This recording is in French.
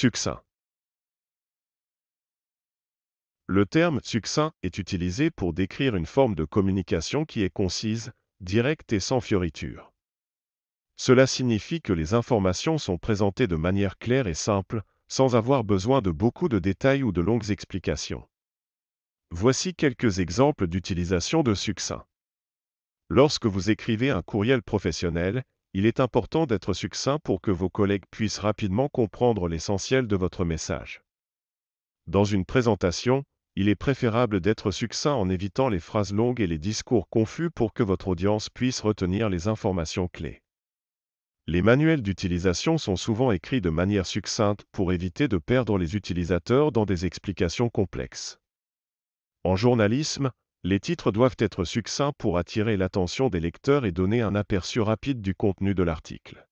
Succinct. Le terme succinct est utilisé pour décrire une forme de communication qui est concise, directe et sans fioritures. Cela signifie que les informations sont présentées de manière claire et simple, sans avoir besoin de beaucoup de détails ou de longues explications. Voici quelques exemples d'utilisation de succinct. Lorsque vous écrivez un courriel professionnel, il est important d'être succinct pour que vos collègues puissent rapidement comprendre l'essentiel de votre message. Dans une présentation, il est préférable d'être succinct en évitant les phrases longues et les discours confus pour que votre audience puisse retenir les informations clés. Les manuels d'utilisation sont souvent écrits de manière succincte pour éviter de perdre les utilisateurs dans des explications complexes. En journalisme, les titres doivent être succincts pour attirer l'attention des lecteurs et donner un aperçu rapide du contenu de l'article.